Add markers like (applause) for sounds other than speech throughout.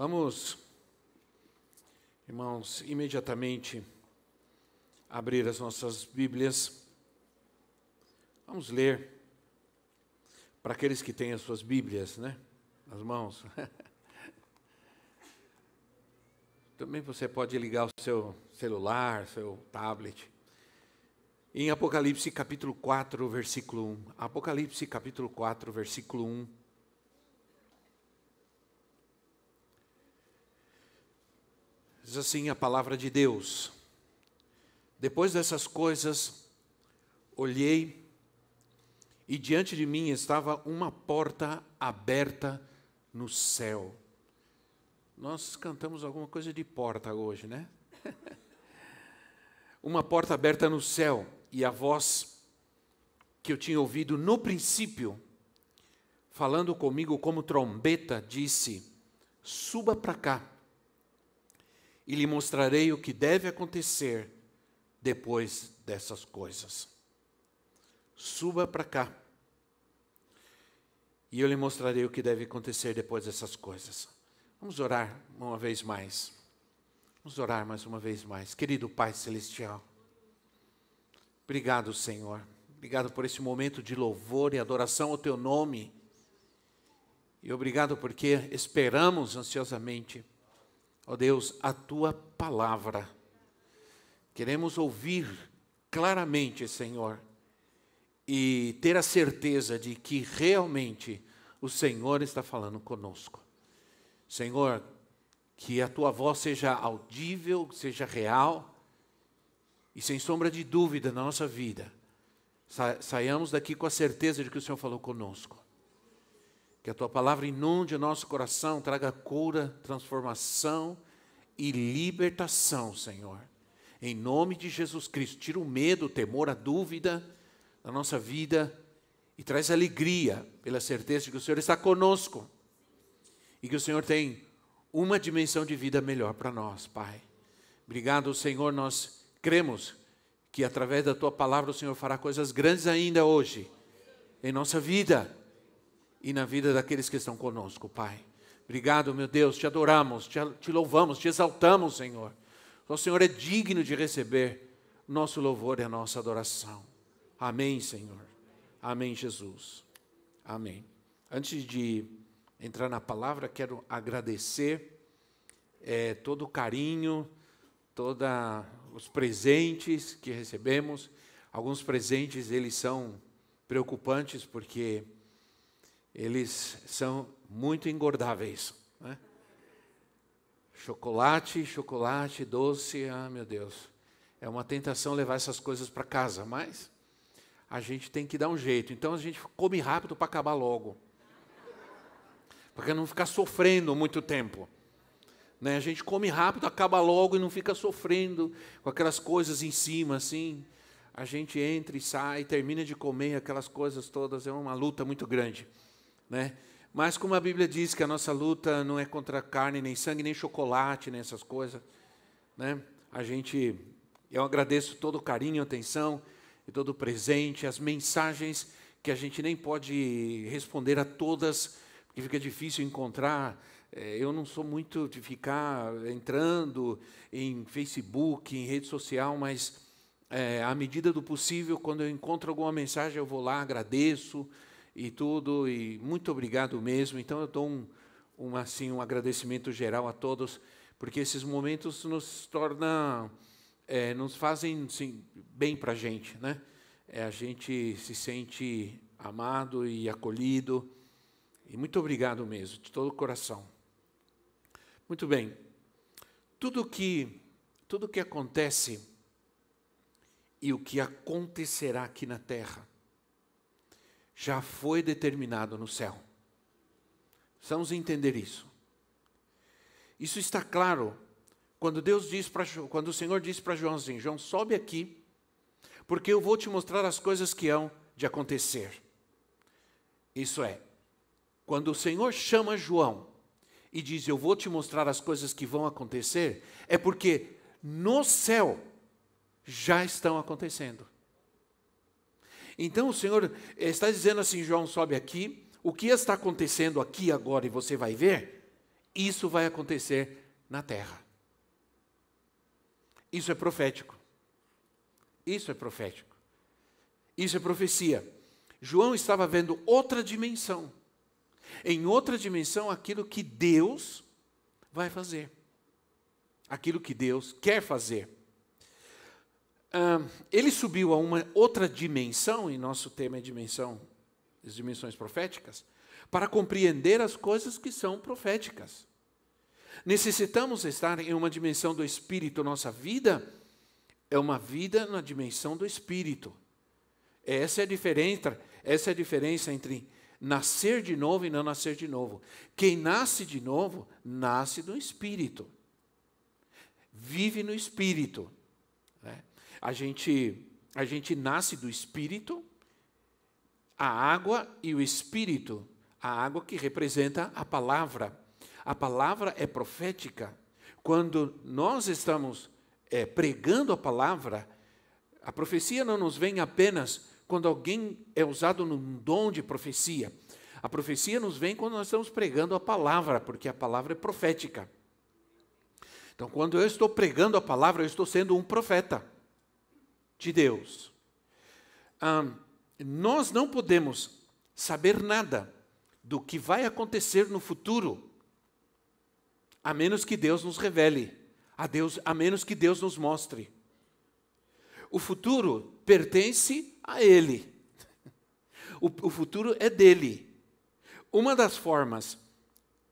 Vamos, irmãos, imediatamente abrir as nossas Bíblias. Vamos ler. Para aqueles que têm as suas Bíblias, né? Nas mãos. (laughs) Também você pode ligar o seu celular, seu tablet. Em Apocalipse capítulo 4, versículo 1. Apocalipse capítulo 4, versículo 1 Diz assim a palavra de Deus. Depois dessas coisas, olhei e diante de mim estava uma porta aberta no céu. Nós cantamos alguma coisa de porta hoje, né? (laughs) uma porta aberta no céu e a voz que eu tinha ouvido no princípio, falando comigo como trombeta, disse: Suba para cá e lhe mostrarei o que deve acontecer depois dessas coisas. Suba para cá. E eu lhe mostrarei o que deve acontecer depois dessas coisas. Vamos orar uma vez mais. Vamos orar mais uma vez mais. Querido Pai Celestial, obrigado, Senhor. Obrigado por esse momento de louvor e adoração ao Teu nome. E obrigado porque esperamos ansiosamente Ó Deus, a tua palavra. Queremos ouvir claramente, Senhor, e ter a certeza de que realmente o Senhor está falando conosco. Senhor, que a tua voz seja audível, seja real e sem sombra de dúvida na nossa vida. saiamos daqui com a certeza de que o Senhor falou conosco. Que a tua palavra inunde o nosso coração, traga cura, transformação e libertação, Senhor. Em nome de Jesus Cristo, tira o medo, o temor, a dúvida da nossa vida e traz alegria pela certeza de que o Senhor está conosco e que o Senhor tem uma dimensão de vida melhor para nós, Pai. Obrigado, Senhor, nós cremos que através da tua palavra o Senhor fará coisas grandes ainda hoje em nossa vida e na vida daqueles que estão conosco, Pai. Obrigado, meu Deus, te adoramos, te, te louvamos, te exaltamos, Senhor. O Senhor é digno de receber nosso louvor e a nossa adoração. Amém, Senhor. Amém, Jesus. Amém. Antes de entrar na palavra, quero agradecer é, todo o carinho, todos os presentes que recebemos. Alguns presentes, eles são preocupantes, porque eles são muito engordáveis. Né? Chocolate, chocolate, doce, ah, meu Deus. É uma tentação levar essas coisas para casa, mas a gente tem que dar um jeito. Então a gente come rápido para acabar logo. Para não ficar sofrendo muito tempo. Né? A gente come rápido, acaba logo e não fica sofrendo com aquelas coisas em cima, assim. A gente entra e sai, termina de comer aquelas coisas todas, é uma luta muito grande. Né? Mas como a Bíblia diz que a nossa luta não é contra carne, nem sangue, nem chocolate, nem essas coisas, né? A gente, eu agradeço todo o carinho, atenção e todo o presente, as mensagens que a gente nem pode responder a todas, porque fica difícil encontrar. É, eu não sou muito de ficar entrando em Facebook, em rede social, mas é, à medida do possível, quando eu encontro alguma mensagem, eu vou lá, agradeço e tudo, e muito obrigado mesmo. Então eu dou um, um, assim, um agradecimento geral a todos, porque esses momentos nos tornam, é, nos fazem bem para a gente, né? É, a gente se sente amado e acolhido, e muito obrigado mesmo, de todo o coração. Muito bem, tudo que, tudo que acontece e o que acontecerá aqui na Terra já foi determinado no céu. Precisamos entender isso. Isso está claro quando Deus diz para quando o Senhor diz para João assim, João sobe aqui, porque eu vou te mostrar as coisas que hão de acontecer. Isso é, quando o Senhor chama João e diz eu vou te mostrar as coisas que vão acontecer, é porque no céu já estão acontecendo. Então o Senhor eh, está dizendo assim: João, sobe aqui. O que está acontecendo aqui agora e você vai ver, isso vai acontecer na terra. Isso é profético. Isso é profético. Isso é profecia. João estava vendo outra dimensão. Em outra dimensão, aquilo que Deus vai fazer. Aquilo que Deus quer fazer ele subiu a uma outra dimensão, e nosso tema é dimensão, as dimensões proféticas, para compreender as coisas que são proféticas. Necessitamos estar em uma dimensão do espírito. Nossa vida é uma vida na dimensão do espírito. Essa é a diferença, essa é a diferença entre nascer de novo e não nascer de novo. Quem nasce de novo, nasce do espírito. Vive no espírito. A gente, a gente nasce do Espírito, a água e o Espírito. A água que representa a palavra. A palavra é profética. Quando nós estamos é, pregando a palavra, a profecia não nos vem apenas quando alguém é usado num dom de profecia. A profecia nos vem quando nós estamos pregando a palavra, porque a palavra é profética. Então, quando eu estou pregando a palavra, eu estou sendo um profeta de Deus. Ah, nós não podemos saber nada do que vai acontecer no futuro, a menos que Deus nos revele, a, Deus, a menos que Deus nos mostre. O futuro pertence a Ele. O, o futuro é dele. Uma das formas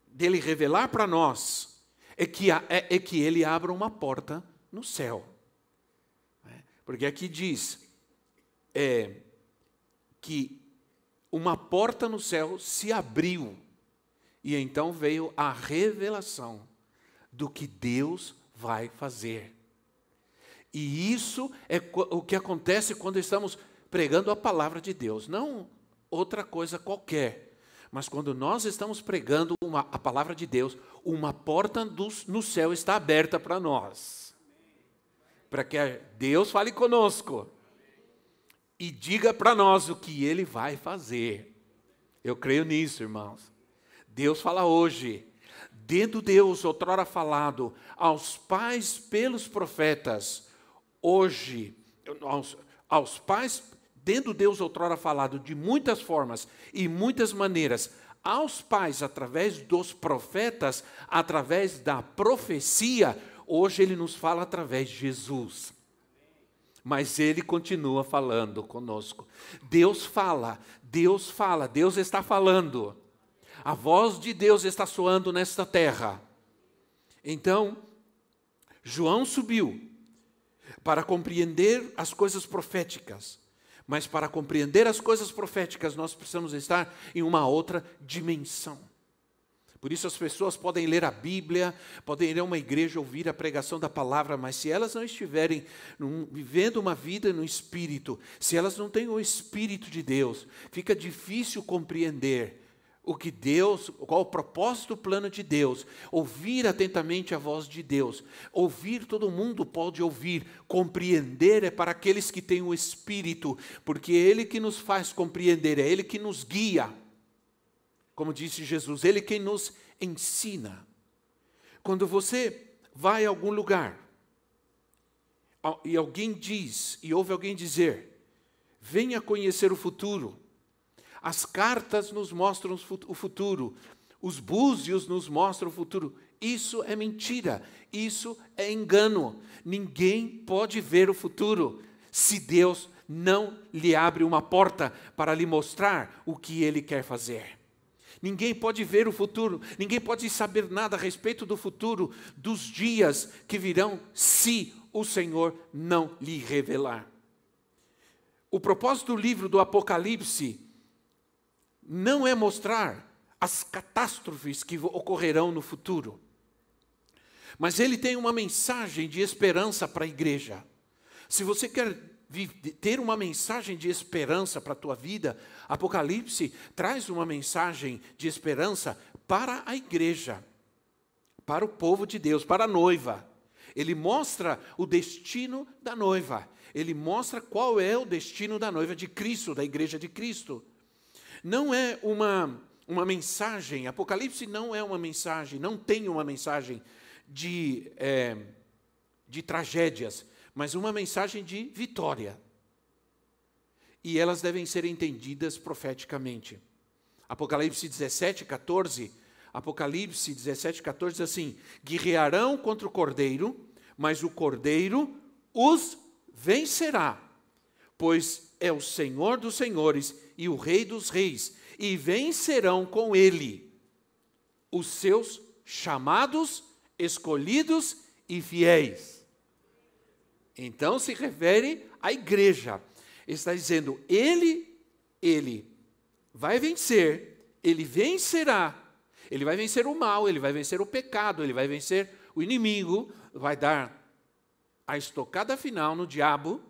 dele revelar para nós é que, é, é que ele abra uma porta no céu. Porque aqui diz é, que uma porta no céu se abriu e então veio a revelação do que Deus vai fazer. E isso é o que acontece quando estamos pregando a palavra de Deus, não outra coisa qualquer. Mas quando nós estamos pregando uma, a palavra de Deus, uma porta no céu está aberta para nós para que Deus fale conosco e diga para nós o que ele vai fazer. Eu creio nisso, irmãos. Deus fala hoje. Dendo Deus, outrora falado, aos pais pelos profetas, hoje, aos, aos pais, dentro Deus, outrora falado, de muitas formas e muitas maneiras, aos pais, através dos profetas, através da profecia, Hoje ele nos fala através de Jesus. Mas ele continua falando conosco. Deus fala, Deus fala, Deus está falando. A voz de Deus está soando nesta terra. Então, João subiu para compreender as coisas proféticas. Mas para compreender as coisas proféticas, nós precisamos estar em uma outra dimensão. Por isso as pessoas podem ler a Bíblia, podem ir a uma igreja ouvir a pregação da palavra, mas se elas não estiverem num, vivendo uma vida no espírito, se elas não têm o espírito de Deus, fica difícil compreender o que Deus, qual o propósito, o plano de Deus, ouvir atentamente a voz de Deus, ouvir todo mundo pode ouvir, compreender é para aqueles que têm o espírito, porque é ele que nos faz compreender, é ele que nos guia como disse Jesus, Ele quem nos ensina. Quando você vai a algum lugar e alguém diz, e ouve alguém dizer, venha conhecer o futuro, as cartas nos mostram o futuro, os búzios nos mostram o futuro. Isso é mentira, isso é engano. Ninguém pode ver o futuro se Deus não lhe abre uma porta para lhe mostrar o que ele quer fazer. Ninguém pode ver o futuro, ninguém pode saber nada a respeito do futuro, dos dias que virão, se o Senhor não lhe revelar. O propósito do livro do Apocalipse não é mostrar as catástrofes que ocorrerão no futuro, mas ele tem uma mensagem de esperança para a igreja. Se você quer ter uma mensagem de esperança para a tua vida, Apocalipse traz uma mensagem de esperança para a igreja, para o povo de Deus, para a noiva. Ele mostra o destino da noiva. Ele mostra qual é o destino da noiva de Cristo, da igreja de Cristo. Não é uma, uma mensagem, Apocalipse não é uma mensagem, não tem uma mensagem de, é, de tragédias, mas uma mensagem de vitória e elas devem ser entendidas profeticamente. Apocalipse 17, 14. Apocalipse 17, 14 diz assim: Guerrearão contra o cordeiro, mas o cordeiro os vencerá, pois é o Senhor dos senhores e o Rei dos reis, e vencerão com ele os seus chamados, escolhidos e fiéis. Então se refere à igreja, ele está dizendo: Ele, Ele vai vencer, Ele vencerá. Ele vai vencer o mal, ele vai vencer o pecado, ele vai vencer o inimigo, vai dar a estocada final no diabo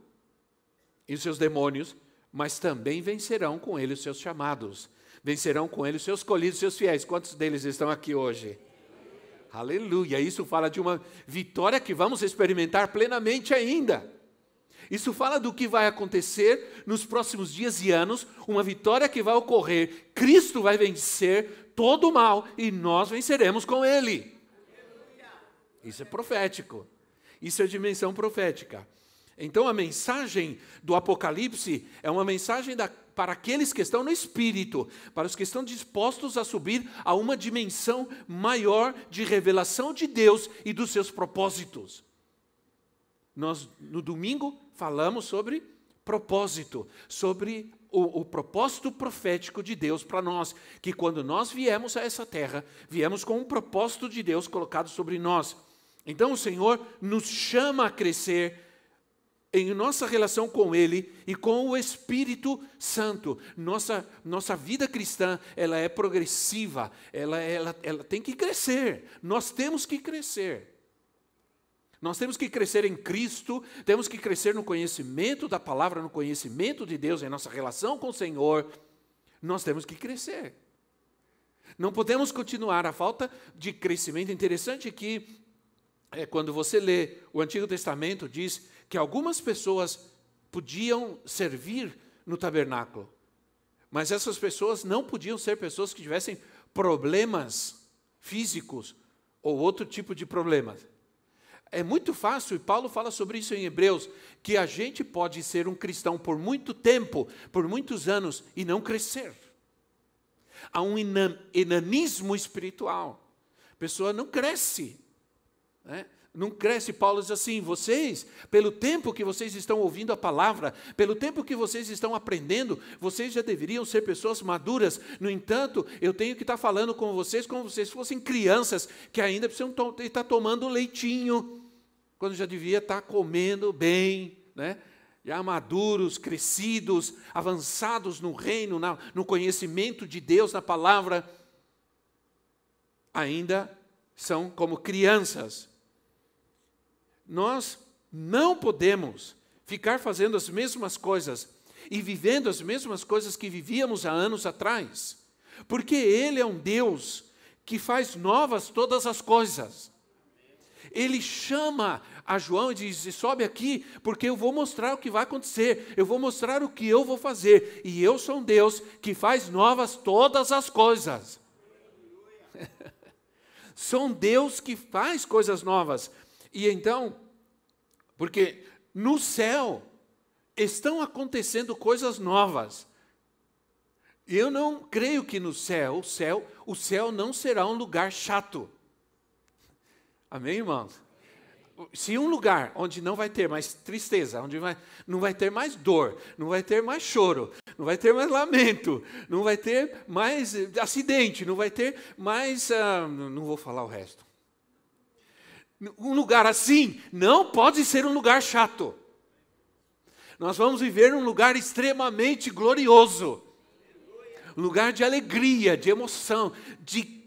e os seus demônios, mas também vencerão com ele os seus chamados, vencerão com ele os seus colhidos, seus fiéis. Quantos deles estão aqui hoje? Aleluia! Isso fala de uma vitória que vamos experimentar plenamente ainda. Isso fala do que vai acontecer nos próximos dias e anos, uma vitória que vai ocorrer. Cristo vai vencer todo o mal e nós venceremos com ele. Isso é profético. Isso é dimensão profética. Então a mensagem do Apocalipse é uma mensagem da, para aqueles que estão no espírito, para os que estão dispostos a subir a uma dimensão maior de revelação de Deus e dos seus propósitos. Nós no domingo falamos sobre propósito, sobre o, o propósito profético de Deus para nós, que quando nós viemos a essa terra, viemos com um propósito de Deus colocado sobre nós. Então o Senhor nos chama a crescer em nossa relação com Ele e com o Espírito Santo. Nossa, nossa vida cristã, ela é progressiva, ela, ela, ela tem que crescer, nós temos que crescer. Nós temos que crescer em Cristo, temos que crescer no conhecimento da palavra, no conhecimento de Deus, em nossa relação com o Senhor. Nós temos que crescer. Não podemos continuar a falta de crescimento. Interessante que, é, quando você lê o Antigo Testamento, diz que algumas pessoas podiam servir no tabernáculo, mas essas pessoas não podiam ser pessoas que tivessem problemas físicos ou outro tipo de problemas é muito fácil, e Paulo fala sobre isso em Hebreus, que a gente pode ser um cristão por muito tempo, por muitos anos, e não crescer. Há um enanismo espiritual. A pessoa não cresce. Né? Não cresce, Paulo diz assim: vocês, pelo tempo que vocês estão ouvindo a palavra, pelo tempo que vocês estão aprendendo, vocês já deveriam ser pessoas maduras. No entanto, eu tenho que estar tá falando com vocês como se vocês fossem crianças que ainda precisam to estar tá tomando leitinho, quando já devia estar tá comendo bem, né? já maduros, crescidos, avançados no reino, na, no conhecimento de Deus, na palavra, ainda são como crianças nós não podemos ficar fazendo as mesmas coisas e vivendo as mesmas coisas que vivíamos há anos atrás, porque Ele é um Deus que faz novas todas as coisas. Ele chama a João e diz: Sobe aqui, porque eu vou mostrar o que vai acontecer, eu vou mostrar o que eu vou fazer, e eu sou um Deus que faz novas todas as coisas. (laughs) sou um Deus que faz coisas novas. E então, porque no céu estão acontecendo coisas novas. Eu não creio que no céu, o céu, o céu não será um lugar chato. Amém, irmãos? se um lugar onde não vai ter mais tristeza, onde vai, não vai ter mais dor, não vai ter mais choro, não vai ter mais lamento, não vai ter mais eh, acidente, não vai ter mais. Uh, não vou falar o resto. Um lugar assim não pode ser um lugar chato. Nós vamos viver num lugar extremamente glorioso um lugar de alegria, de emoção, de,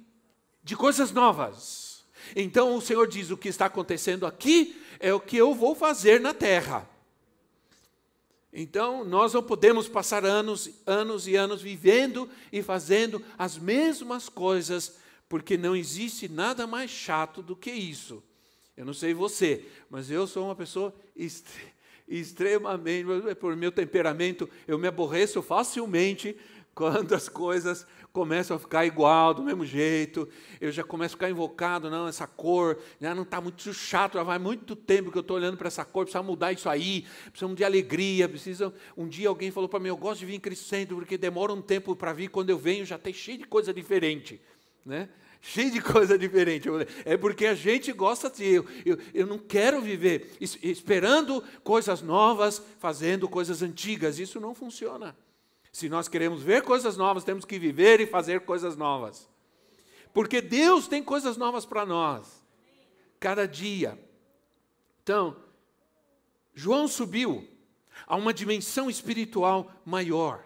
de coisas novas. Então o Senhor diz: o que está acontecendo aqui é o que eu vou fazer na terra. Então, nós não podemos passar anos, anos e anos vivendo e fazendo as mesmas coisas, porque não existe nada mais chato do que isso. Eu não sei você, mas eu sou uma pessoa extremamente, é por meu temperamento, eu me aborreço facilmente quando as coisas começam a ficar igual, do mesmo jeito, eu já começo a ficar invocado, não, essa cor, já né, não está muito chato, já vai muito tempo que eu estou olhando para essa cor, precisa mudar isso aí, precisamos de alegria, precisa... Um dia alguém falou para mim, eu gosto de vir crescendo, porque demora um tempo para vir, quando eu venho já tem tá cheio de coisa diferente, né? cheio de (laughs) coisa diferente. É porque a gente gosta de. Eu, eu, eu não quero viver esperando coisas novas, fazendo coisas antigas. Isso não funciona. Se nós queremos ver coisas novas, temos que viver e fazer coisas novas. Porque Deus tem coisas novas para nós, cada dia. Então, João subiu a uma dimensão espiritual maior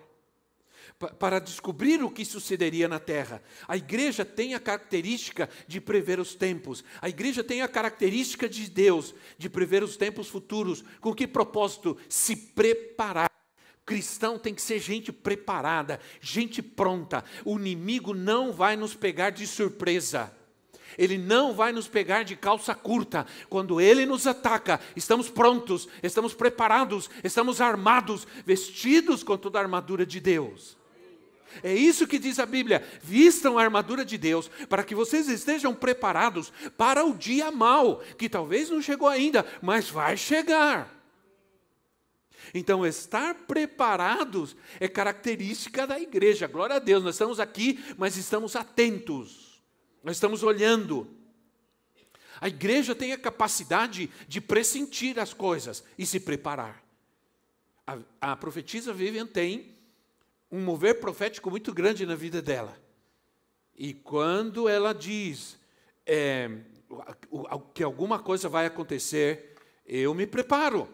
para descobrir o que sucederia na terra. A igreja tem a característica de prever os tempos. A igreja tem a característica de Deus de prever os tempos futuros. Com que propósito? Se preparar. Cristão tem que ser gente preparada, gente pronta. O inimigo não vai nos pegar de surpresa. Ele não vai nos pegar de calça curta. Quando ele nos ataca, estamos prontos, estamos preparados, estamos armados, vestidos com toda a armadura de Deus. É isso que diz a Bíblia: vistam a armadura de Deus, para que vocês estejam preparados para o dia mau, que talvez não chegou ainda, mas vai chegar. Então, estar preparados é característica da igreja, glória a Deus, nós estamos aqui, mas estamos atentos, nós estamos olhando. A igreja tem a capacidade de pressentir as coisas e se preparar. A, a profetisa Vivian tem um mover profético muito grande na vida dela. E quando ela diz é, que alguma coisa vai acontecer, eu me preparo.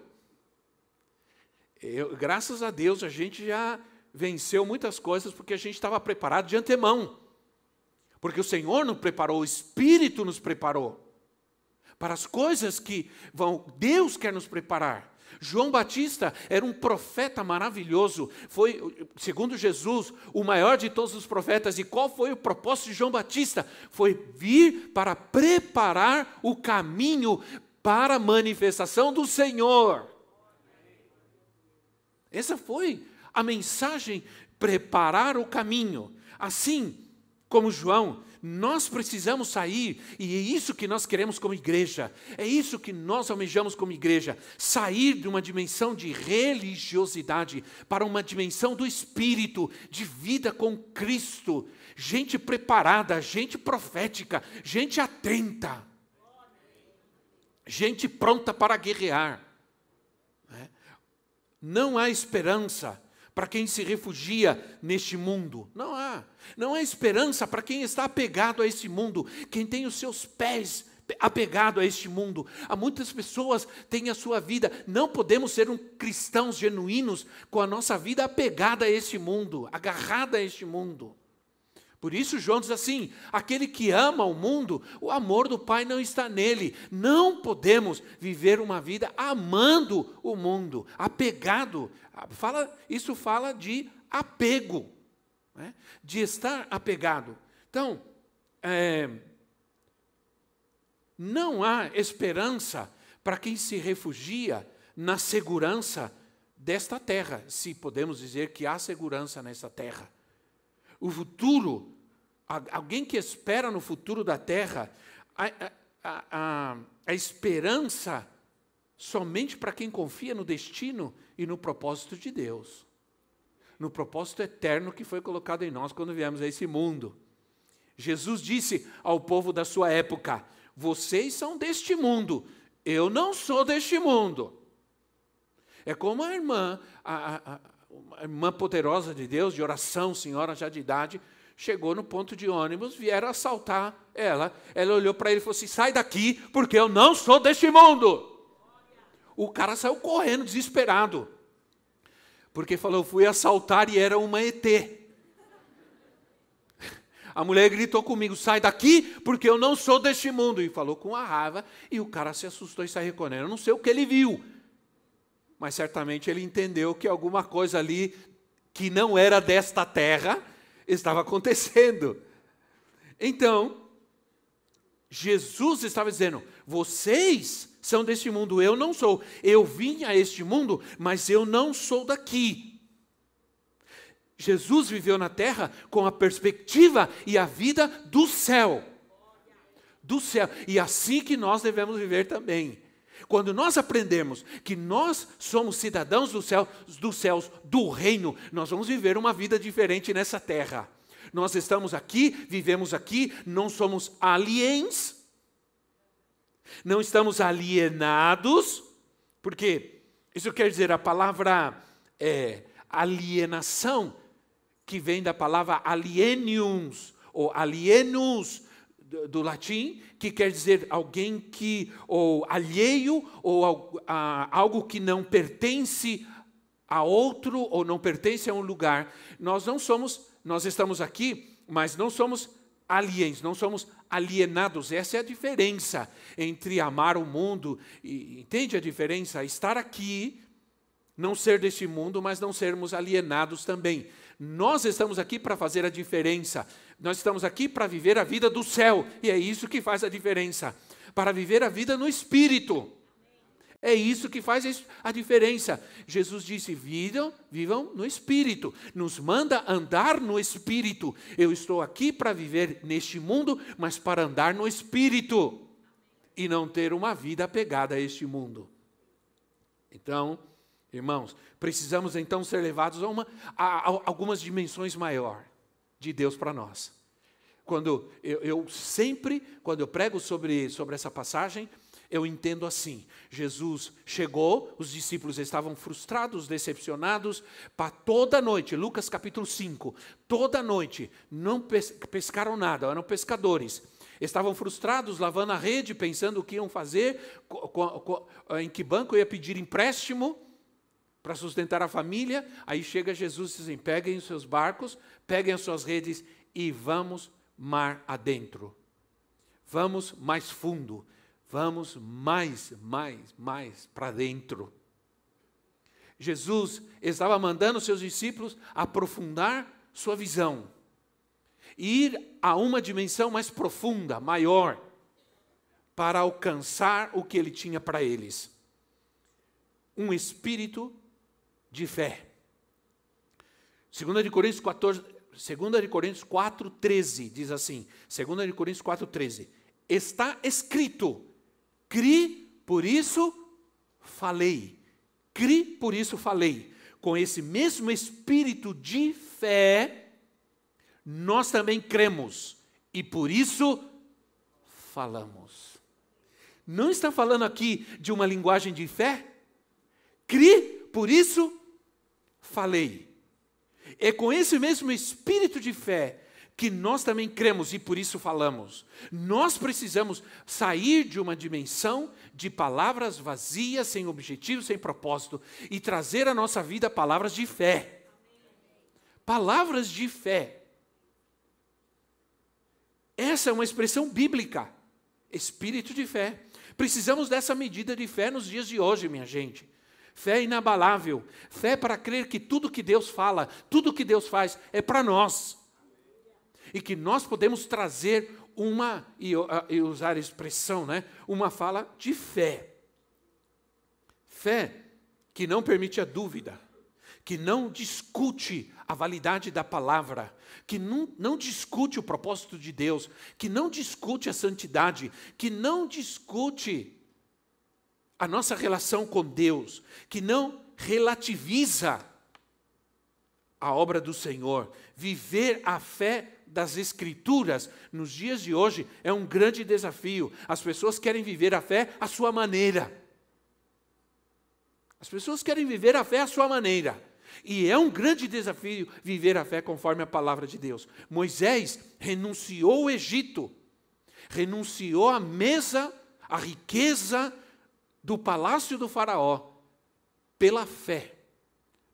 Eu, graças a Deus a gente já venceu muitas coisas porque a gente estava preparado de antemão. Porque o Senhor nos preparou, o Espírito nos preparou para as coisas que vão, Deus quer nos preparar. João Batista era um profeta maravilhoso, foi, segundo Jesus, o maior de todos os profetas. E qual foi o propósito de João Batista? Foi vir para preparar o caminho para a manifestação do Senhor. Essa foi a mensagem: preparar o caminho. Assim como João nós precisamos sair, e é isso que nós queremos como igreja, é isso que nós almejamos como igreja: sair de uma dimensão de religiosidade para uma dimensão do espírito, de vida com Cristo. Gente preparada, gente profética, gente atenta, gente pronta para guerrear. Né? Não há esperança para quem se refugia neste mundo. Não há. Não há esperança para quem está apegado a este mundo, quem tem os seus pés apegado a este mundo. Há muitas pessoas têm a sua vida. Não podemos ser um cristãos genuínos com a nossa vida apegada a este mundo, agarrada a este mundo. Por isso, João diz assim: aquele que ama o mundo, o amor do Pai não está nele. Não podemos viver uma vida amando o mundo, apegado. Ah, fala, isso fala de apego, né? de estar apegado. Então, é, não há esperança para quem se refugia na segurança desta terra, se podemos dizer que há segurança nesta terra o futuro, alguém que espera no futuro da terra, a, a, a, a esperança somente para quem confia no destino e no propósito de Deus, no propósito eterno que foi colocado em nós quando viemos a esse mundo. Jesus disse ao povo da sua época: Vocês são deste mundo, eu não sou deste mundo. É como a irmã, a, a, uma irmã poderosa de Deus, de oração, senhora já de idade, chegou no ponto de ônibus, vieram assaltar ela. Ela olhou para ele e falou assim: sai daqui, porque eu não sou deste mundo. O cara saiu correndo, desesperado, porque falou: fui assaltar e era uma ET. (laughs) A mulher gritou comigo: sai daqui, porque eu não sou deste mundo. E falou com a raiva, e o cara se assustou e saiu correndo. Eu não sei o que ele viu, mas certamente ele entendeu que alguma coisa ali que não era desta terra estava (laughs) acontecendo. Então, Jesus estava dizendo: vocês são deste mundo, eu não sou. Eu vim a este mundo, mas eu não sou daqui. Jesus viveu na terra com a perspectiva e a vida do céu. Do céu. E assim que nós devemos viver também quando nós aprendemos que nós somos cidadãos do céu, dos céus, do reino, nós vamos viver uma vida diferente nessa terra. Nós estamos aqui, vivemos aqui, não somos aliens, não estamos alienados, porque isso quer dizer a palavra é, alienação, que vem da palavra alieniums, ou alienus, do latim, que quer dizer alguém que, ou alheio, ou a, algo que não pertence a outro, ou não pertence a um lugar. Nós não somos, nós estamos aqui, mas não somos aliens, não somos alienados. Essa é a diferença entre amar o mundo, e, entende a diferença? Estar aqui, não ser deste mundo, mas não sermos alienados também. Nós estamos aqui para fazer a diferença. Nós estamos aqui para viver a vida do céu, e é isso que faz a diferença. Para viver a vida no espírito. É isso que faz a diferença. Jesus disse: vivam, vivam no espírito, nos manda andar no espírito. Eu estou aqui para viver neste mundo, mas para andar no espírito e não ter uma vida apegada a este mundo. Então, irmãos, precisamos então ser levados a, uma, a, a algumas dimensões maior de Deus para nós. Quando eu, eu, sempre, quando eu prego sobre, sobre essa passagem, eu entendo assim: Jesus chegou, os discípulos estavam frustrados, decepcionados, para toda noite, Lucas capítulo 5, toda noite, não pescaram nada, eram pescadores. Estavam frustrados, lavando a rede, pensando o que iam fazer, em que banco ia pedir empréstimo para sustentar a família. Aí chega Jesus e diz: assim, peguem os seus barcos, peguem as suas redes e vamos mar adentro. Vamos mais fundo, vamos mais, mais, mais para dentro. Jesus estava mandando seus discípulos aprofundar sua visão e ir a uma dimensão mais profunda, maior, para alcançar o que ele tinha para eles. Um espírito de fé. 2 de Coríntios 14, 2 de Coríntios 4, 13, diz assim, 2 de Coríntios 4, 13, está escrito, cri, por isso falei, cri, por isso falei, com esse mesmo espírito de fé, nós também cremos, e por isso falamos. Não está falando aqui de uma linguagem de fé? Cri, por isso falei. É com esse mesmo espírito de fé que nós também cremos e por isso falamos. Nós precisamos sair de uma dimensão de palavras vazias, sem objetivo, sem propósito, e trazer à nossa vida palavras de fé. Palavras de fé. Essa é uma expressão bíblica. Espírito de fé. Precisamos dessa medida de fé nos dias de hoje, minha gente. Fé é inabalável, fé é para crer que tudo que Deus fala, tudo que Deus faz é para nós. E que nós podemos trazer uma, e, e usar a expressão, né? uma fala de fé. Fé que não permite a dúvida, que não discute a validade da palavra, que não, não discute o propósito de Deus, que não discute a santidade, que não discute a nossa relação com Deus, que não relativiza a obra do Senhor. Viver a fé das Escrituras nos dias de hoje é um grande desafio. As pessoas querem viver a fé à sua maneira. As pessoas querem viver a fé à sua maneira. E é um grande desafio viver a fé conforme a palavra de Deus. Moisés renunciou ao Egito, renunciou à mesa, à riqueza, do palácio do Faraó pela fé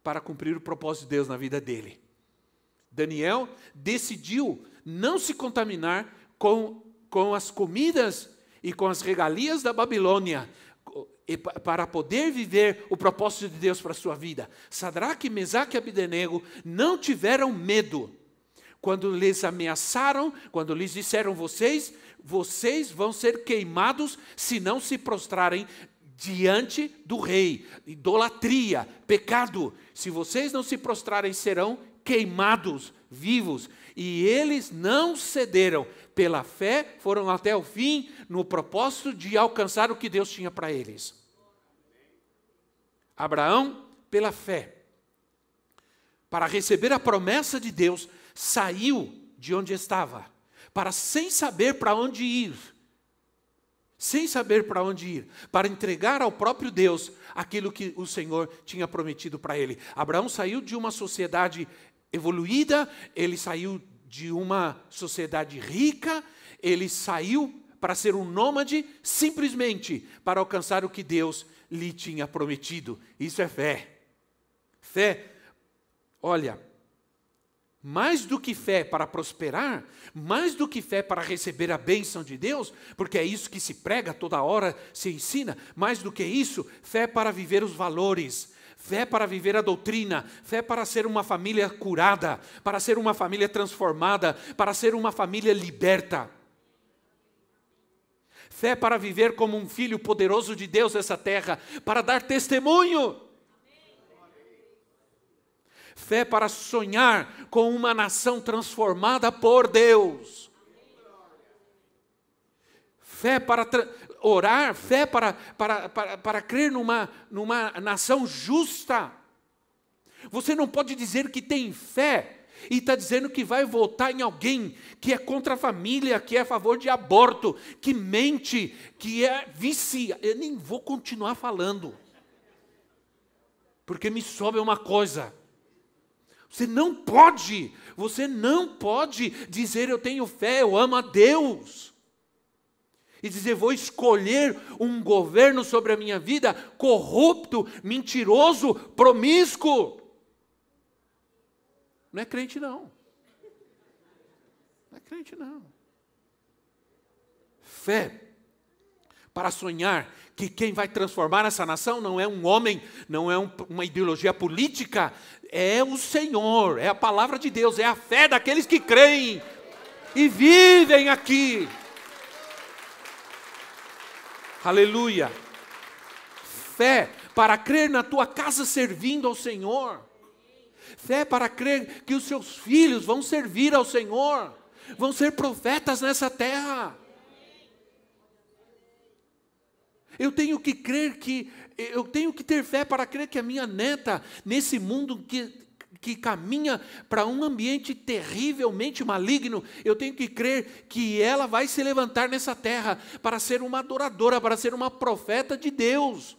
para cumprir o propósito de Deus na vida dele. Daniel decidiu não se contaminar com, com as comidas e com as regalias da Babilônia, para poder viver o propósito de Deus para a sua vida. Sadraque, Mesaque e Abidenego não tiveram medo quando lhes ameaçaram, quando lhes disseram vocês, vocês vão ser queimados se não se prostrarem diante do rei. Idolatria, pecado. Se vocês não se prostrarem, serão queimados vivos. E eles não cederam. Pela fé, foram até o fim no propósito de alcançar o que Deus tinha para eles. Abraão, pela fé, para receber a promessa de Deus, saiu de onde estava, para sem saber para onde ir sem saber para onde ir, para entregar ao próprio Deus aquilo que o Senhor tinha prometido para ele. Abraão saiu de uma sociedade evoluída, ele saiu de uma sociedade rica, ele saiu para ser um nômade simplesmente para alcançar o que Deus lhe tinha prometido. Isso é fé. Fé, olha, mais do que fé para prosperar, mais do que fé para receber a bênção de Deus, porque é isso que se prega toda hora, se ensina, mais do que isso, fé para viver os valores, fé para viver a doutrina, fé para ser uma família curada, para ser uma família transformada, para ser uma família liberta. Fé para viver como um filho poderoso de Deus nessa terra, para dar testemunho fé para sonhar com uma nação transformada por Deus. Fé para orar, fé para, para, para, para crer numa, numa nação justa. Você não pode dizer que tem fé e está dizendo que vai votar em alguém que é contra a família, que é a favor de aborto, que mente, que é viciado. Eu nem vou continuar falando, porque me sobe uma coisa. Você não pode, você não pode dizer eu tenho fé, eu amo a Deus. E dizer vou escolher um governo sobre a minha vida corrupto, mentiroso, promíscuo. Não é crente não. Não é crente não. Fé para sonhar que quem vai transformar essa nação não é um homem, não é um, uma ideologia política, é o Senhor, é a palavra de Deus, é a fé daqueles que creem e vivem aqui. Aleluia. Fé para crer na tua casa servindo ao Senhor. Fé para crer que os seus filhos vão servir ao Senhor, vão ser profetas nessa terra. Eu tenho que crer que, eu tenho que ter fé para crer que a minha neta, nesse mundo que, que caminha para um ambiente terrivelmente maligno, eu tenho que crer que ela vai se levantar nessa terra para ser uma adoradora, para ser uma profeta de Deus.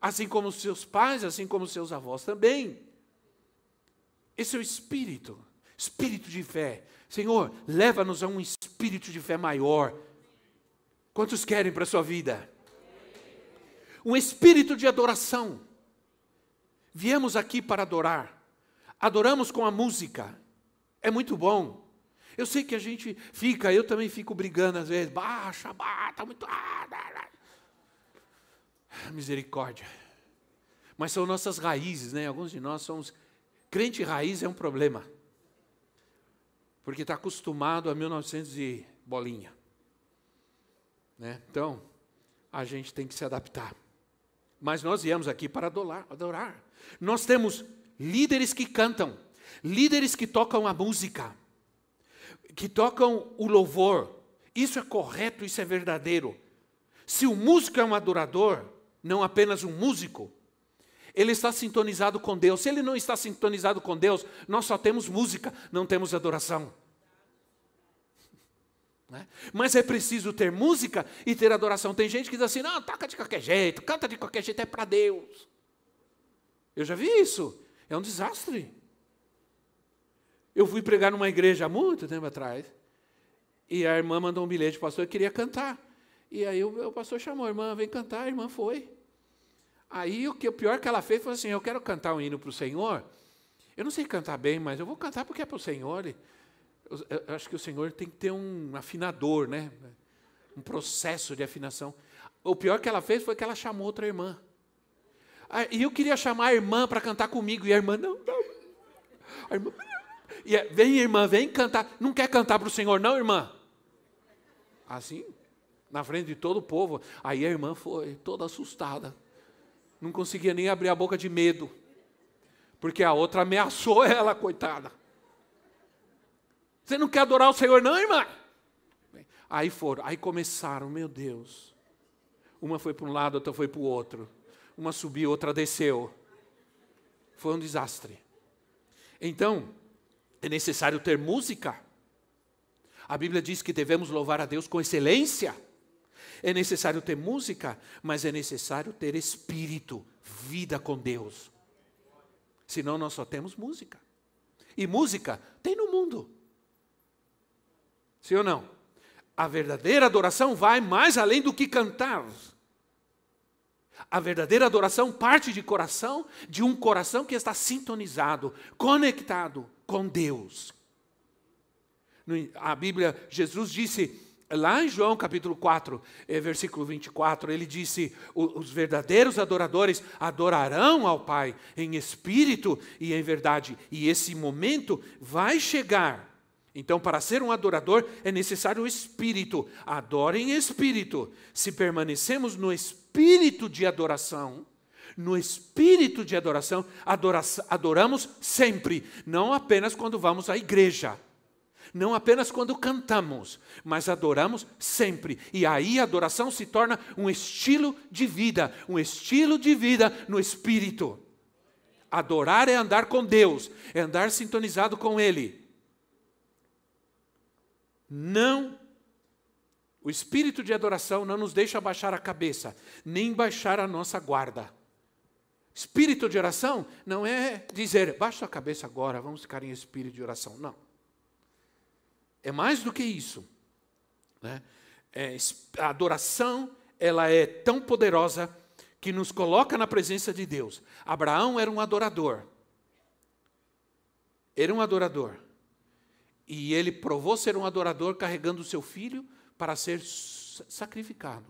Assim como seus pais, assim como seus avós também. Esse é o espírito, espírito de fé. Senhor, leva-nos a um espírito de fé maior Quantos querem para a sua vida? Um espírito de adoração. Viemos aqui para adorar. Adoramos com a música. É muito bom. Eu sei que a gente fica, eu também fico brigando às vezes. Baixa, bata, muito. Ah, misericórdia. Mas são nossas raízes, né? Alguns de nós somos. Crente raiz é um problema. Porque está acostumado a 1900 e bolinha. Né? Então, a gente tem que se adaptar. Mas nós viemos aqui para adorar, adorar. Nós temos líderes que cantam, líderes que tocam a música, que tocam o louvor. Isso é correto, isso é verdadeiro. Se o músico é um adorador, não apenas um músico, ele está sintonizado com Deus. Se ele não está sintonizado com Deus, nós só temos música, não temos adoração. Né? Mas é preciso ter música e ter adoração. Tem gente que diz assim: não, toca de qualquer jeito, canta de qualquer jeito, é para Deus. Eu já vi isso, é um desastre. Eu fui pregar numa igreja há muito tempo atrás, e a irmã mandou um bilhete para o pastor, eu queria cantar. E aí o, o pastor chamou a irmã, vem cantar, a irmã foi. Aí o, que, o pior que ela fez foi assim: eu quero cantar um hino para o Senhor. Eu não sei cantar bem, mas eu vou cantar porque é para o Senhor eu acho que o Senhor tem que ter um afinador, né? Um processo de afinação. O pior que ela fez foi que ela chamou outra irmã. Ah, e eu queria chamar a irmã para cantar comigo, e a irmã, não, não. A irmã, e é, vem, irmã, vem cantar. Não quer cantar para o Senhor, não, irmã? Assim, na frente de todo o povo. Aí a irmã foi toda assustada. Não conseguia nem abrir a boca de medo. Porque a outra ameaçou ela, coitada. Você não quer adorar o Senhor, não, irmã? Aí foram, aí começaram, meu Deus. Uma foi para um lado, outra foi para o outro. Uma subiu, outra desceu. Foi um desastre. Então, é necessário ter música. A Bíblia diz que devemos louvar a Deus com excelência. É necessário ter música, mas é necessário ter espírito, vida com Deus. Senão nós só temos música. E música tem no mundo. Sim ou não? A verdadeira adoração vai mais além do que cantar. A verdadeira adoração parte de coração, de um coração que está sintonizado, conectado com Deus. A Bíblia, Jesus disse lá em João capítulo 4, eh, versículo 24, ele disse: Os verdadeiros adoradores adorarão ao Pai em espírito e em verdade. E esse momento vai chegar então, para ser um adorador, é necessário o espírito. Adore em espírito. Se permanecemos no espírito de adoração, no espírito de adoração, adora adoramos sempre, não apenas quando vamos à igreja. Não apenas quando cantamos, mas adoramos sempre. E aí a adoração se torna um estilo de vida, um estilo de vida no espírito. Adorar é andar com Deus, é andar sintonizado com Ele não o espírito de adoração não nos deixa baixar a cabeça, nem baixar a nossa guarda. Espírito de oração não é dizer, baixa a cabeça agora, vamos ficar em espírito de oração. Não. É mais do que isso. Né? É, a adoração ela é tão poderosa que nos coloca na presença de Deus. Abraão era um adorador. Era um adorador. E ele provou ser um adorador carregando o seu filho para ser sacrificado.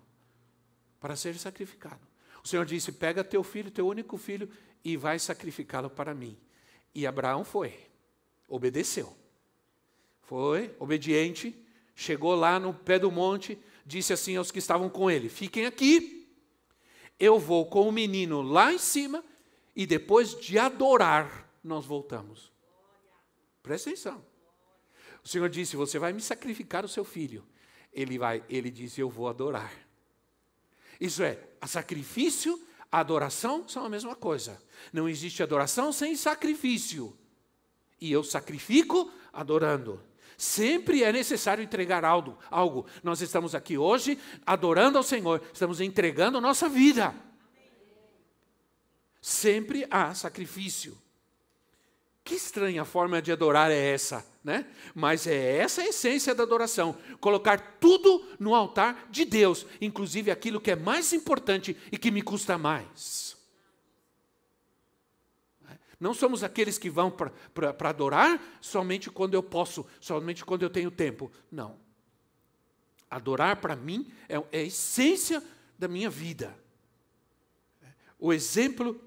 Para ser sacrificado. O Senhor disse: Pega teu filho, teu único filho, e vai sacrificá-lo para mim. E Abraão foi, obedeceu. Foi obediente, chegou lá no pé do monte, disse assim aos que estavam com ele: Fiquem aqui, eu vou com o menino lá em cima, e depois de adorar, nós voltamos. Presta atenção. O Senhor disse: Você vai me sacrificar o seu filho. Ele vai, ele disse: Eu vou adorar. Isso é, a sacrifício, a adoração são a mesma coisa. Não existe adoração sem sacrifício. E eu sacrifico adorando. Sempre é necessário entregar algo, algo. Nós estamos aqui hoje adorando ao Senhor, estamos entregando nossa vida. Sempre há sacrifício. Que estranha forma de adorar é essa? né? Mas é essa a essência da adoração, colocar tudo no altar de Deus, inclusive aquilo que é mais importante e que me custa mais. Não somos aqueles que vão para adorar somente quando eu posso, somente quando eu tenho tempo. Não. Adorar para mim é, é a essência da minha vida. O exemplo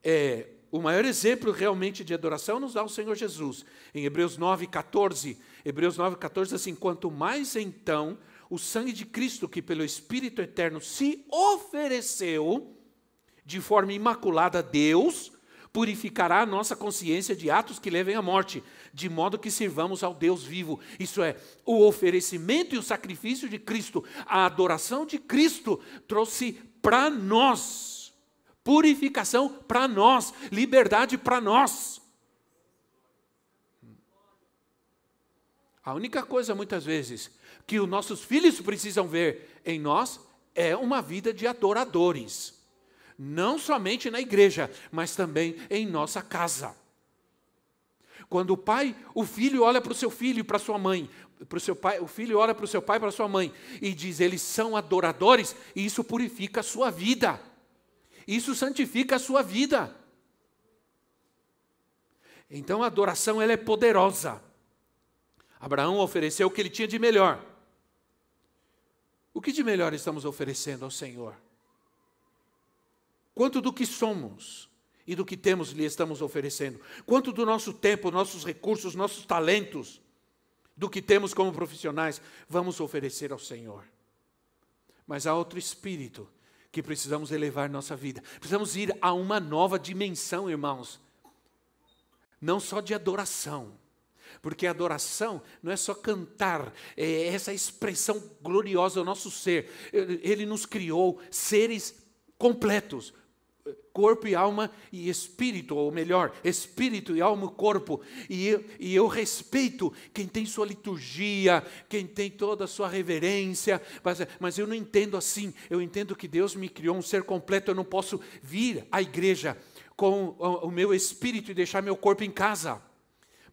é o maior exemplo realmente de adoração nos dá o Senhor Jesus. Em Hebreus 9, 14, Hebreus 9, 14, assim, quanto mais então o sangue de Cristo, que pelo Espírito Eterno se ofereceu de forma imaculada a Deus, purificará a nossa consciência de atos que levem à morte, de modo que sirvamos ao Deus vivo. Isso é, o oferecimento e o sacrifício de Cristo, a adoração de Cristo trouxe para nós purificação para nós, liberdade para nós. A única coisa, muitas vezes, que os nossos filhos precisam ver em nós é uma vida de adoradores. Não somente na igreja, mas também em nossa casa. Quando o pai, o filho olha para o seu filho e para sua mãe, para o seu pai, o filho olha para o seu pai e para sua mãe e diz: "Eles são adoradores", e isso purifica a sua vida. Isso santifica a sua vida. Então a adoração ela é poderosa. Abraão ofereceu o que ele tinha de melhor. O que de melhor estamos oferecendo ao Senhor? Quanto do que somos e do que temos lhe estamos oferecendo? Quanto do nosso tempo, nossos recursos, nossos talentos, do que temos como profissionais, vamos oferecer ao Senhor? Mas há outro espírito que precisamos elevar nossa vida. Precisamos ir a uma nova dimensão, irmãos. Não só de adoração, porque adoração não é só cantar, é essa expressão gloriosa do nosso ser. Ele nos criou seres completos, corpo e alma e espírito, ou melhor, espírito e alma e corpo. E eu, e eu respeito quem tem sua liturgia, quem tem toda a sua reverência, mas, mas eu não entendo assim. Eu entendo que Deus me criou um ser completo, eu não posso vir à igreja com o, o meu espírito e deixar meu corpo em casa.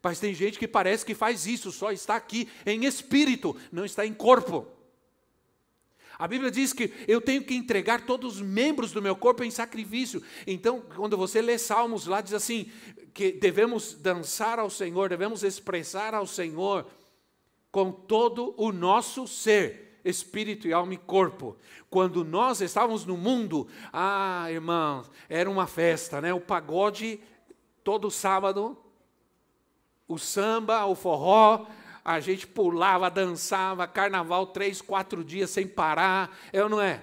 Mas tem gente que parece que faz isso, só está aqui em espírito, não está em corpo. A Bíblia diz que eu tenho que entregar todos os membros do meu corpo em sacrifício. Então, quando você lê Salmos lá, diz assim: que devemos dançar ao Senhor, devemos expressar ao Senhor com todo o nosso ser, espírito e alma e corpo. Quando nós estávamos no mundo, ah, irmãos, era uma festa, né? O pagode todo sábado, o samba, o forró, a gente pulava, dançava, carnaval três, quatro dias sem parar, é ou não é?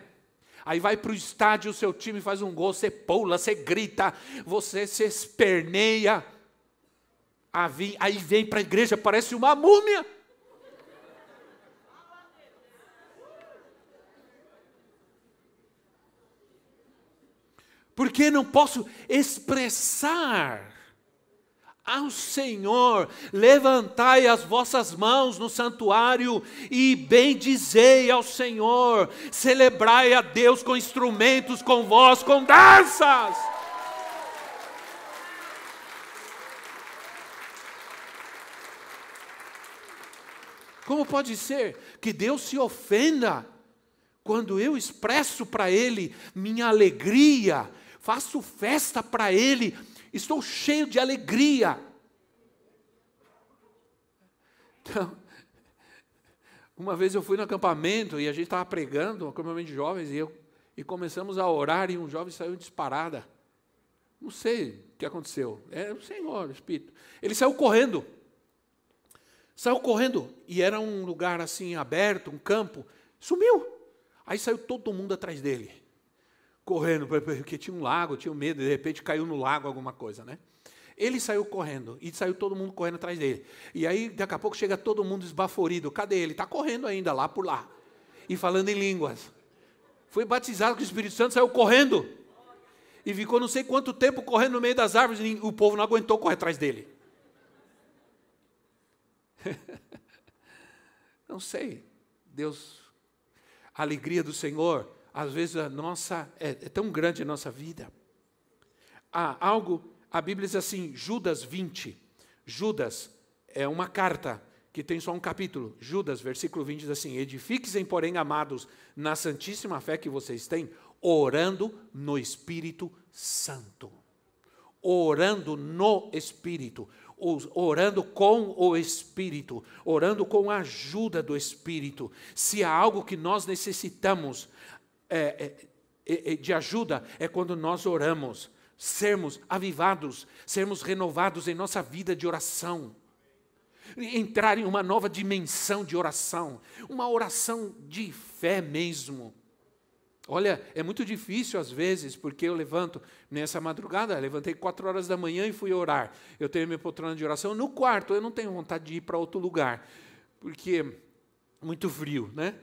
Aí vai para o estádio, o seu time faz um gol, você pula, você grita, você se esperneia. Aí vem para a igreja, parece uma múmia. Porque não posso expressar ao Senhor, levantai as vossas mãos no santuário e bendizei ao Senhor, celebrai a Deus com instrumentos, com voz, com danças. Como pode ser que Deus se ofenda quando eu expresso para Ele minha alegria, faço festa para Ele? estou cheio de alegria. Então, uma vez eu fui no acampamento e a gente estava pregando, um acampamento de jovens, e, eu, e começamos a orar e um jovem saiu disparada. Não sei o que aconteceu. É o Senhor, o Espírito. Ele saiu correndo. Saiu correndo. E era um lugar assim aberto, um campo. Sumiu. Aí saiu todo mundo atrás dele correndo, porque tinha um lago, tinha medo, de repente caiu no lago alguma coisa, né? Ele saiu correndo, e saiu todo mundo correndo atrás dele. E aí, daqui a pouco, chega todo mundo esbaforido. Cadê ele? Está correndo ainda, lá por lá. E falando em línguas. Foi batizado com o Espírito Santo, saiu correndo. E ficou não sei quanto tempo correndo no meio das árvores, e o povo não aguentou correr atrás dele. (laughs) não sei. Deus, a alegria do Senhor às vezes a nossa é, é tão grande a nossa vida. Há ah, algo, a Bíblia diz assim, Judas 20. Judas é uma carta que tem só um capítulo. Judas, versículo 20 diz assim: "Edifiquem, porém, amados, na santíssima fé que vocês têm, orando no Espírito Santo." Orando no Espírito orando com o Espírito, orando com a ajuda do Espírito. Se há algo que nós necessitamos, é é, é, é, de ajuda é quando nós oramos, sermos avivados, sermos renovados em nossa vida de oração. Entrar em uma nova dimensão de oração, uma oração de fé mesmo. Olha, é muito difícil às vezes, porque eu levanto nessa madrugada, levantei quatro horas da manhã e fui orar. Eu tenho minha poltrona de oração no quarto, eu não tenho vontade de ir para outro lugar, porque é muito frio, né?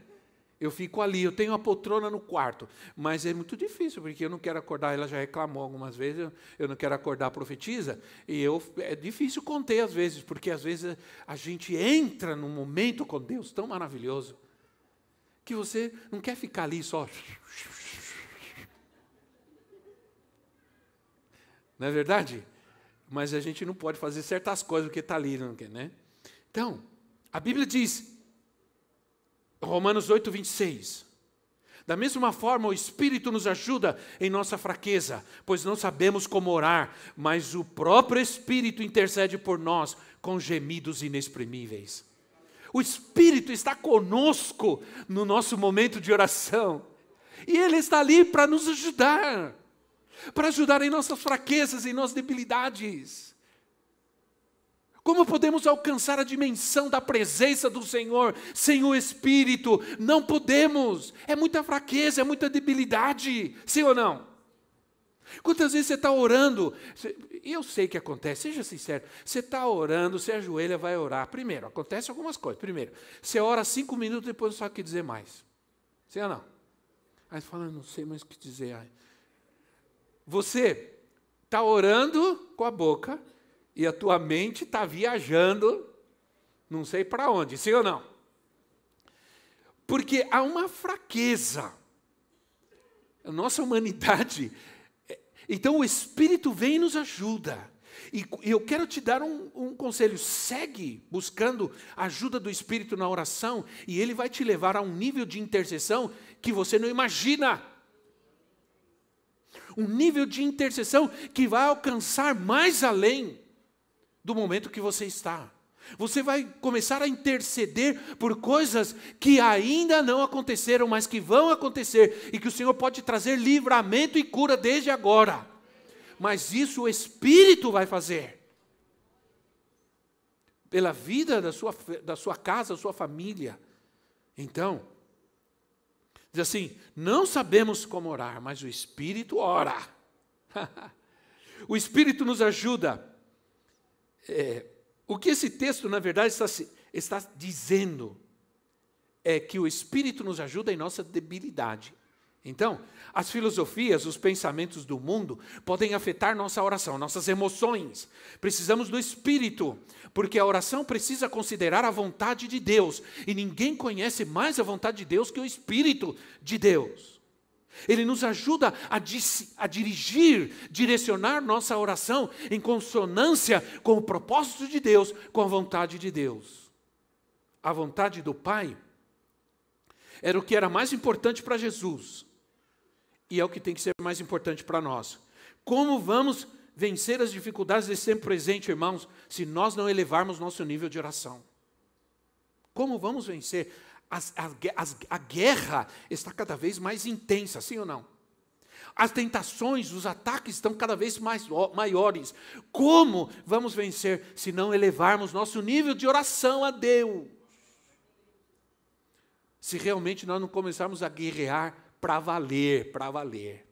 Eu fico ali, eu tenho uma poltrona no quarto, mas é muito difícil, porque eu não quero acordar, ela já reclamou algumas vezes, eu, eu não quero acordar a profetisa, e eu é difícil conter às vezes, porque às vezes a gente entra num momento com Deus tão maravilhoso que você não quer ficar ali só. Não é verdade? Mas a gente não pode fazer certas coisas porque está ali, não quer, né? Então, a Bíblia diz Romanos 8, 26. Da mesma forma, o Espírito nos ajuda em nossa fraqueza, pois não sabemos como orar, mas o próprio Espírito intercede por nós com gemidos inexprimíveis. O Espírito está conosco no nosso momento de oração, e Ele está ali para nos ajudar, para ajudar em nossas fraquezas, em nossas debilidades. Como podemos alcançar a dimensão da presença do Senhor sem o Espírito? Não podemos. É muita fraqueza, é muita debilidade. Sim ou não? Quantas vezes você está orando? Eu sei que acontece, seja sincero. Você está orando, você ajoelha, vai orar. Primeiro, acontece algumas coisas. Primeiro, você ora cinco minutos, e depois não sabe o que dizer mais. Sim ou não? Aí você fala, não sei mais o que dizer. Você está orando com a boca, e a tua mente está viajando não sei para onde, sim ou não? Porque há uma fraqueza. A nossa humanidade. É, então o Espírito vem e nos ajuda. E eu quero te dar um, um, conselho: segue buscando a ajuda do Espírito na oração, e ele vai te levar a um nível de intercessão que você não imagina. Um nível de intercessão que vai alcançar mais além do momento que você está. Você vai começar a interceder por coisas que ainda não aconteceram, mas que vão acontecer e que o Senhor pode trazer livramento e cura desde agora. Mas isso o Espírito vai fazer. Pela vida da sua, da sua casa, da sua família. Então, diz assim: não sabemos como orar, mas o Espírito ora. (laughs) o Espírito nos ajuda é, o que esse texto, na verdade, está, está dizendo é que o Espírito nos ajuda em nossa debilidade. Então, as filosofias, os pensamentos do mundo podem afetar nossa oração, nossas emoções. Precisamos do Espírito, porque a oração precisa considerar a vontade de Deus. E ninguém conhece mais a vontade de Deus que o Espírito de Deus. Ele nos ajuda a, a dirigir, direcionar nossa oração em consonância com o propósito de Deus, com a vontade de Deus. A vontade do Pai era o que era mais importante para Jesus e é o que tem que ser mais importante para nós. Como vamos vencer as dificuldades desse tempo presente, irmãos, se nós não elevarmos nosso nível de oração? Como vamos vencer? As, a, as, a guerra está cada vez mais intensa, sim ou não? As tentações, os ataques estão cada vez mais maiores. Como vamos vencer se não elevarmos nosso nível de oração a Deus? Se realmente nós não começarmos a guerrear para valer, para valer.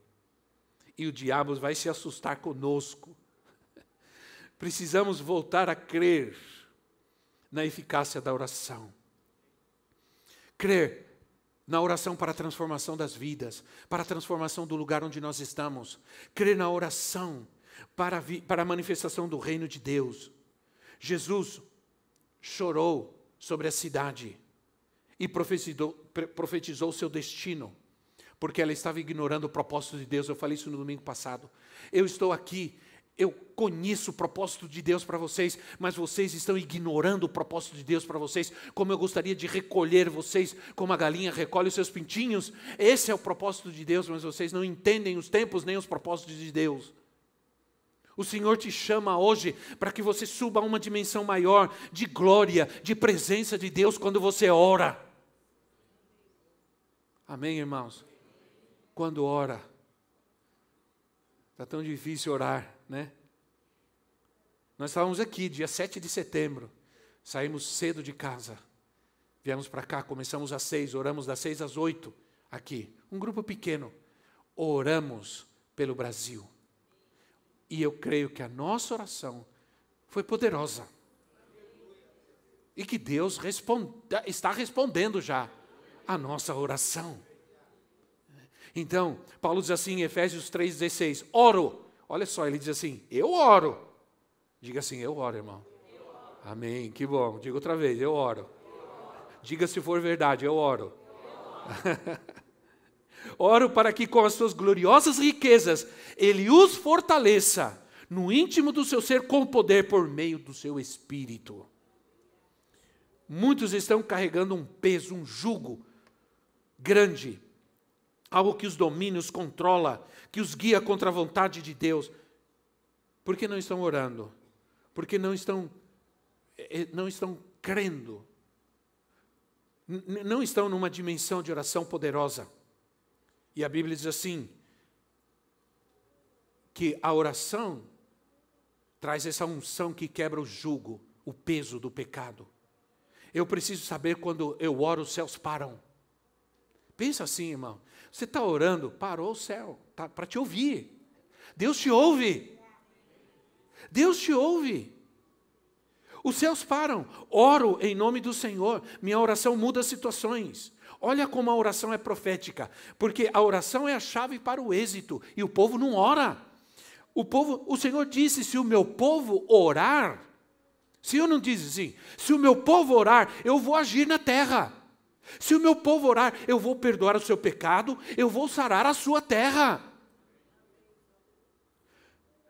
E o diabo vai se assustar conosco. Precisamos voltar a crer na eficácia da oração crer na oração para a transformação das vidas, para a transformação do lugar onde nós estamos, crer na oração para a, para a manifestação do reino de Deus. Jesus chorou sobre a cidade e profetizou, profetizou seu destino, porque ela estava ignorando o propósito de Deus. Eu falei isso no domingo passado. Eu estou aqui eu conheço o propósito de Deus para vocês, mas vocês estão ignorando o propósito de Deus para vocês, como eu gostaria de recolher vocês, como a galinha recolhe os seus pintinhos. Esse é o propósito de Deus, mas vocês não entendem os tempos nem os propósitos de Deus. O Senhor te chama hoje para que você suba a uma dimensão maior de glória, de presença de Deus quando você ora. Amém, irmãos? Quando ora. Está tão difícil orar né? Nós estávamos aqui, dia 7 de setembro, saímos cedo de casa, viemos para cá, começamos às seis, oramos das seis às oito aqui, um grupo pequeno, oramos pelo Brasil. E eu creio que a nossa oração foi poderosa. E que Deus está respondendo já a nossa oração. Então, Paulo diz assim em Efésios 3,16: Oro Olha só, ele diz assim: Eu oro. Diga assim: Eu oro, irmão. Eu oro. Amém. Que bom. Diga outra vez: Eu oro. Eu oro. Diga se for verdade: Eu oro. Eu (laughs) oro. oro para que com as suas gloriosas riquezas ele os fortaleça no íntimo do seu ser com poder por meio do seu espírito. Muitos estão carregando um peso, um jugo grande, algo que os domina, os controla, que os guia contra a vontade de Deus. Por que não estão orando? Porque não estão eh, eh, não estão crendo. Não estão numa dimensão de oração poderosa. E a Bíblia diz assim: que a oração traz essa unção que quebra o jugo, o peso do pecado. Eu preciso saber quando eu oro, os céus param. Pensa assim, irmão. Você está orando, parou o céu tá, para te ouvir. Deus te ouve. Deus te ouve. Os céus param. Oro em nome do Senhor. Minha oração muda situações. Olha como a oração é profética, porque a oração é a chave para o êxito e o povo não ora. O povo, o Senhor disse: se o meu povo orar, se eu não disse assim, se o meu povo orar, eu vou agir na terra. Se o meu povo orar, eu vou perdoar o seu pecado, eu vou sarar a sua terra.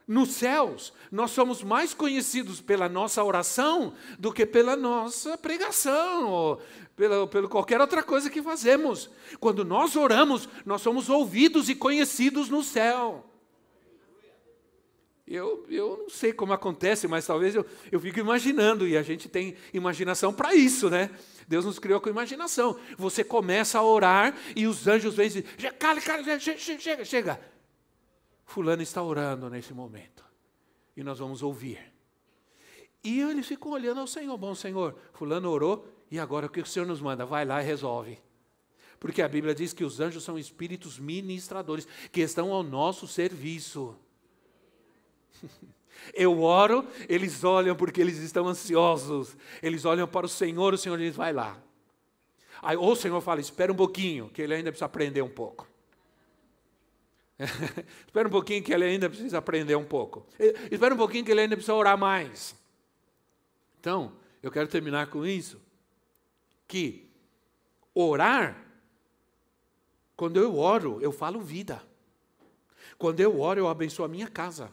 Nos céus, nós somos mais conhecidos pela nossa oração do que pela nossa pregação, ou pela, pela qualquer outra coisa que fazemos. Quando nós oramos, nós somos ouvidos e conhecidos no céu. Eu, eu não sei como acontece, mas talvez eu, eu fico imaginando, e a gente tem imaginação para isso, né? Deus nos criou com imaginação. Você começa a orar e os anjos vêm e dizem: cala, cala, chega, chega, chega. Fulano está orando nesse momento. E nós vamos ouvir. E eles ficam olhando ao Senhor: Bom Senhor, Fulano orou, e agora o que o Senhor nos manda? Vai lá e resolve. Porque a Bíblia diz que os anjos são espíritos ministradores que estão ao nosso serviço. (laughs) Eu oro, eles olham porque eles estão ansiosos. Eles olham para o Senhor, o Senhor diz: vai lá. Aí, ou o Senhor fala: espera um pouquinho, que ele ainda precisa aprender um pouco. (laughs) espera um pouquinho, que ele ainda precisa aprender um pouco. Espera um pouquinho, que ele ainda precisa orar mais. Então, eu quero terminar com isso: que orar, quando eu oro, eu falo vida. Quando eu oro, eu abençoo a minha casa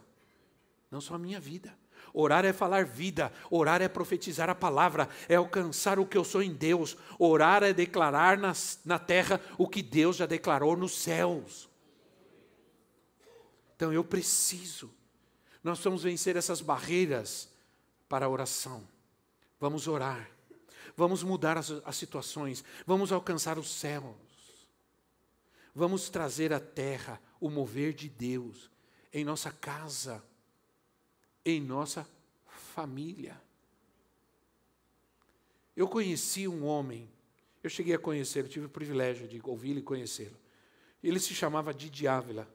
não só a minha vida. Orar é falar vida, orar é profetizar a palavra, é alcançar o que eu sou em Deus, orar é declarar nas, na terra o que Deus já declarou nos céus. Então eu preciso, nós vamos vencer essas barreiras para a oração. Vamos orar, vamos mudar as, as situações, vamos alcançar os céus, vamos trazer à terra o mover de Deus em nossa casa em nossa família. Eu conheci um homem, eu cheguei a conhecê-lo, tive o privilégio de ouvi-lo e conhecê-lo. Ele se chamava Didi Ávila.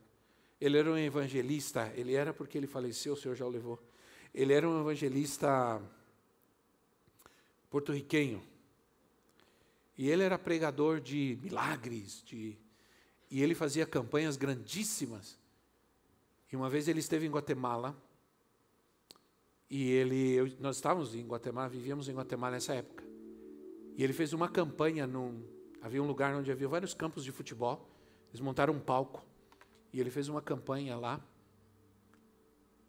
Ele era um evangelista, ele era porque ele faleceu, o Senhor já o levou. Ele era um evangelista porto-riquenho. E ele era pregador de milagres, de e ele fazia campanhas grandíssimas. E uma vez ele esteve em Guatemala e ele, eu, nós estávamos em Guatemala, vivíamos em Guatemala nessa época. E ele fez uma campanha num, havia um lugar onde havia vários campos de futebol. Eles montaram um palco e ele fez uma campanha lá.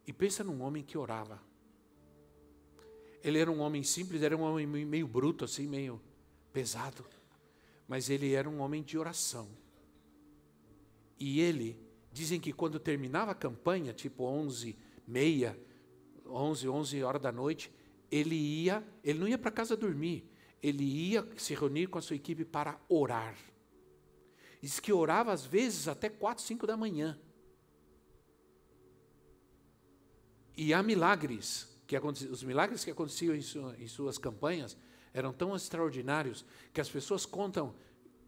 E pensa num homem que orava. Ele era um homem simples, era um homem meio bruto assim, meio pesado, mas ele era um homem de oração. E ele dizem que quando terminava a campanha, tipo 11 meia 11, 11 horas da noite, ele ia, ele não ia para casa dormir, ele ia se reunir com a sua equipe para orar. Diz que orava às vezes até 4, 5 da manhã. E há milagres, que os milagres que aconteciam em, em suas campanhas eram tão extraordinários que as pessoas contam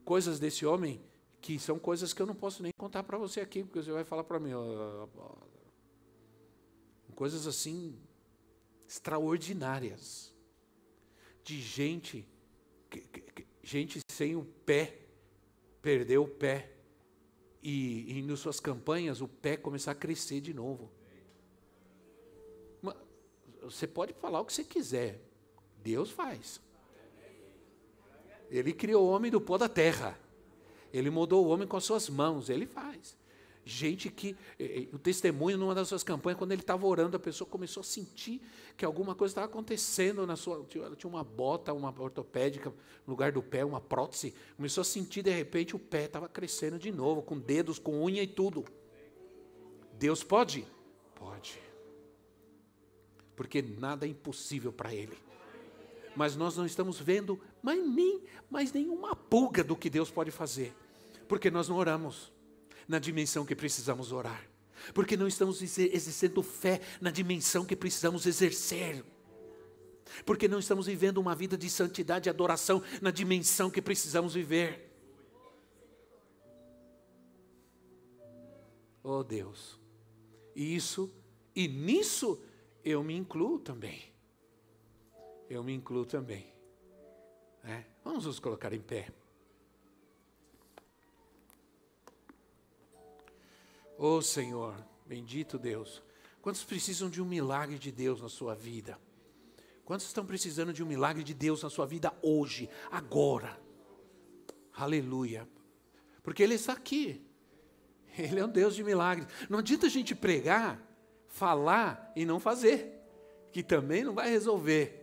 coisas desse homem que são coisas que eu não posso nem contar para você aqui, porque você vai falar para mim, oh, oh, oh, coisas assim extraordinárias de gente gente sem o pé perdeu o pé e, e em suas campanhas o pé começar a crescer de novo. Você pode falar o que você quiser, Deus faz. Ele criou o homem do pó da terra. Ele mudou o homem com as suas mãos, ele faz. Gente que, o testemunho numa das suas campanhas, quando ele estava orando, a pessoa começou a sentir que alguma coisa estava acontecendo na sua. Ela tinha uma bota, uma ortopédica no lugar do pé, uma prótese. Começou a sentir, de repente, o pé estava crescendo de novo, com dedos, com unha e tudo. Deus pode? Pode. Porque nada é impossível para Ele. Mas nós não estamos vendo mais, nem, mais nenhuma pulga do que Deus pode fazer, porque nós não oramos na dimensão que precisamos orar, porque não estamos exercendo fé na dimensão que precisamos exercer, porque não estamos vivendo uma vida de santidade e adoração na dimensão que precisamos viver. Oh Deus, e isso, e nisso eu me incluo também. Eu me incluo também. É? Vamos nos colocar em pé. Oh Senhor, bendito Deus. Quantos precisam de um milagre de Deus na sua vida? Quantos estão precisando de um milagre de Deus na sua vida hoje, agora? Aleluia. Porque Ele está aqui. Ele é um Deus de milagres. Não adianta a gente pregar, falar e não fazer, que também não vai resolver.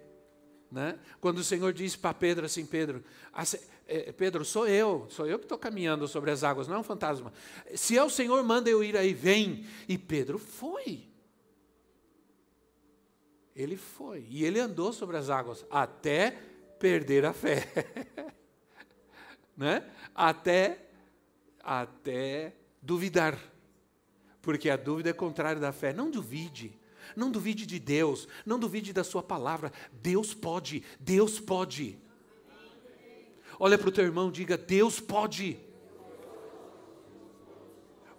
Né? Quando o Senhor diz para Pedro assim, Pedro, é, Pedro, sou eu, sou eu que estou caminhando sobre as águas, não é um fantasma. Se é o Senhor, manda eu ir aí, vem. E Pedro foi. Ele foi. E ele andou sobre as águas até perder a fé. (laughs) né? Até até duvidar. Porque a dúvida é contrária da fé. Não duvide. Não duvide de Deus, não duvide da sua palavra. Deus pode, Deus pode. Olha para o teu irmão, diga: Deus pode.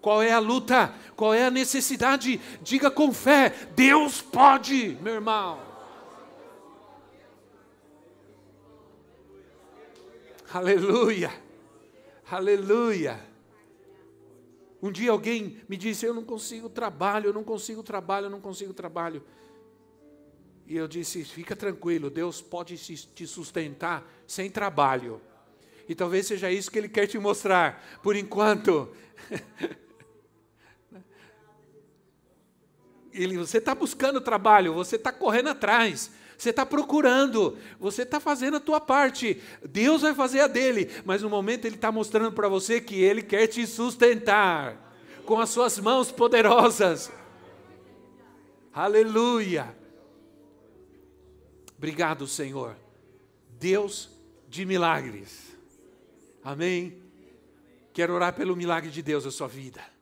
Qual é a luta? Qual é a necessidade? Diga com fé: Deus pode, meu irmão. Aleluia, aleluia. Um dia alguém me disse: Eu não consigo trabalho, eu não consigo trabalho, eu não consigo trabalho. E eu disse: Fica tranquilo, Deus pode te sustentar sem trabalho. E talvez seja isso que Ele quer te mostrar. Por enquanto. (laughs) ele, você está buscando trabalho, você está correndo atrás, você está procurando, você está fazendo a tua parte, Deus vai fazer a dele, mas no momento ele está mostrando para você que ele quer te sustentar com as suas mãos poderosas. Aleluia! Obrigado, Senhor. Deus de milagres. Amém? Quero orar pelo milagre de Deus na sua vida.